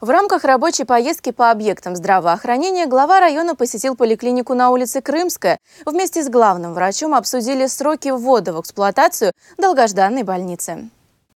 В рамках рабочей поездки по объектам здравоохранения глава района посетил поликлинику на улице Крымская. Вместе с главным врачом обсудили сроки ввода в эксплуатацию долгожданной больницы.